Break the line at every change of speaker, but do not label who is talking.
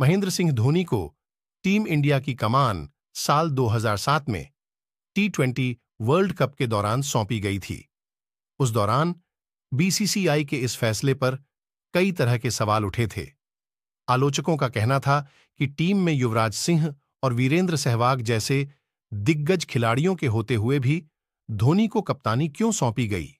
महेंद्र सिंह धोनी को team India की कमान साल 2007 में टी ट्वेंटी वर्ल्ड कप के दौरान सौंपी गई थी उस दौरान बीसीसीआई के इस फैसले पर कई तरह के सवाल उठे थे आलोचकों का कहना था कि टीम में युवराज सिंह और वीरेंद्र सहवाग जैसे दिग्गज खिलाड़ियों के होते हुए भी धोनी को कप्तानी क्यों सौंपी गई